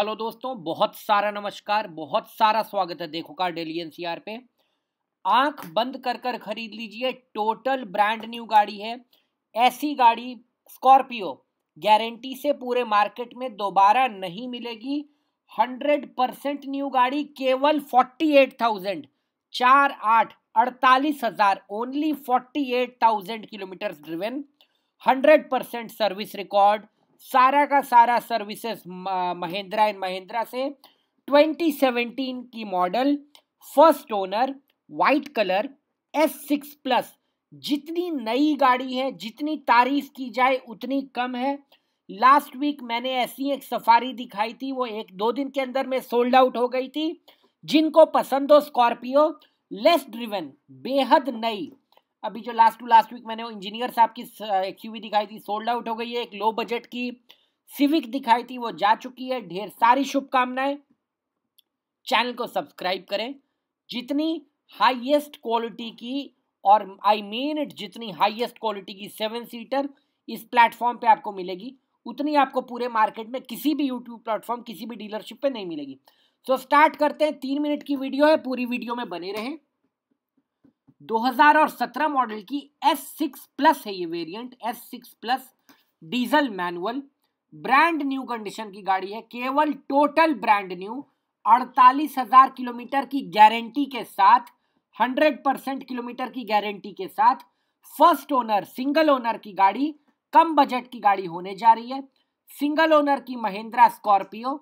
hello दोस्तों बहुत सारा नमस्कार बहुत सारा स्वागत है देखो कार डेली एनसीआर पे आंख बंद कर कर खरीद लीजिए टोटल ब्रांड न्यू गाड़ी है ऐसी गाड़ी स्कॉर्पियो गारंटी से पूरे मार्केट में दोबारा नहीं मिलेगी हंड्रेड परसेंट न्यू गाड़ी केवल फोर्टी एट थाउजेंड चार आठ अड़तालीस हजार only forty eight thousand kilometre driven hundred percent service record सारा का सारा सर्विसेज महिंद्रा एंड महिंद्रा से 2017 की model first owner white colour S six plus जितनी नई गाड़ी है जितनी तारीफ की जाए उतनी कम है लास्ट वीक मैंने ऐसी एक सफारी दिखाई थी वो एक दो दिन के अंदर में सोल्ड आउट हो गई थी जिनको पसंद हो स्कॉर्पियो लेस ड्रिवन बेहद नई अभी जो लास्ट टू लास्ट वीक मैंने वो इंजीनियर साहब की एक्सयूवी uh, दिखाई थी सोल्ड आउट हो गई है एक लो बजट की सिविक दिखाई थी वो जा चुकी है ढेर सारी शुभकामनाएं चैनल को सब्सक्राइब करें जितनी हाईएस्ट क्वालिटी की और आई मीन इट जितनी हाईएस्ट क्वालिटी की सेवन सीटर इस प्लेटफॉर्म पे आपको मिलेगी उतनी आपको पूरे मार्केट में किसी भी यूट्यूब प्लेटफॉर्म किसी भी डीलरशिप पे नहीं मिलेगी सो स्टार्ट करते हैं तीन मिनट की वीडियो है पूरी वीडियो में बने रहें 2017 और मॉडल की S6 प्लस है ये variant S6 plus diesel manual brand new condition की गाड़ी है केवल टोटल ब्रांड न्यू अड़तालीस हजार किलोमीटर की गारंटी के साथ हंड्रेड परसेंट किलोमीटर की गारंटी के साथ फर्स्ट ओनर सिंगल ओनर की गाड़ी कम बजट की गाड़ी होने जा रही है सिंगल ओनर की महिंद्रा स्कॉर्पियो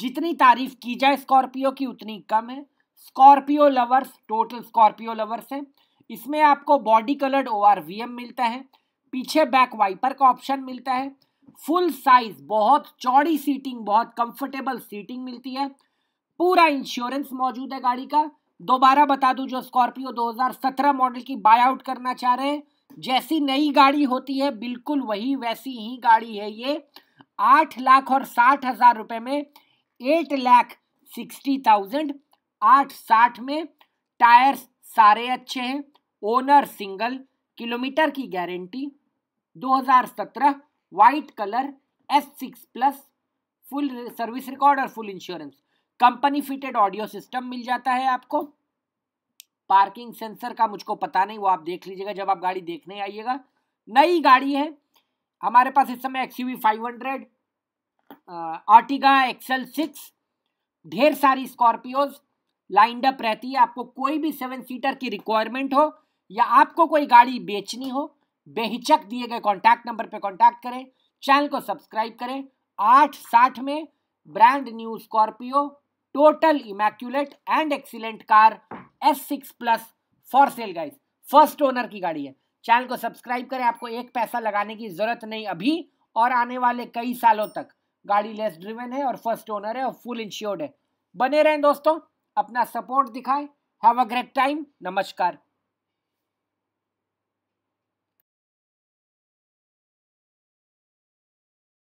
जितनी तारीफ की जाए स्कॉर्पियो की उतनी कम है Scorpio lovers total Scorpio lovers है इसमें आपको बॉडी कलर्ड ओ मिलता है पीछे बैक वाइपर का ऑप्शन मिलता है फुल साइज बहुत चौड़ी सीटिंग बहुत कंफर्टेबल सीटिंग मिलती है पूरा इंश्योरेंस मौजूद है गाड़ी का दोबारा बता दूं जो स्कॉर्पियो 2017 मॉडल की बाय आउट करना चाह रहे हैं जैसी नई गाड़ी होती है बिल्कुल वही वैसी ही गाड़ी है ये आठ लाख और साठ हज़ार रुपये में एट लाख सिक्सटी थाउजेंड आठ साठ में टायर्स सारे अच्छे हैं ओनर सिंगल किलोमीटर की guarantee 2017 white colour S six plus full service record और full insurance company fitted audio system मिल जाता है आपको पार्किंग सेंसर का मुझको पता नहीं वो आप देख लीजिएगा जब आप गाड़ी देखने आइएगा नई गाड़ी है हमारे पास इस समय X UV V five hundred Ertiga XL six ढेर सारी स्कॉर्पियोज लाइंड अप रहती है आपको कोई भी सेवन सीटर की रिक्वायरमेंट हो या आपको कोई गाड़ी बेचनी हो बेहिचक दिए गए कॉन्टैक्ट नंबर पर कॉन्टैक्ट करें चैनल को सब्सक्राइब करें आठ साठ में brand new Scorpio total immaculate and excellent car S six plus for sale guys first owner की गाड़ी है चैनल को सब्सक्राइब करें आपको एक पैसा लगाने की जरूरत नहीं अभी और आने वाले कई सालों तक गाड़ी लेस ड्रिवन है और फर्स्ट ओनर है और फुल इंश्योर्ड है बने रहें दोस्तों अपना सपोर्ट दिखाएं हैव अ ग्रेट टाइम नमस्कार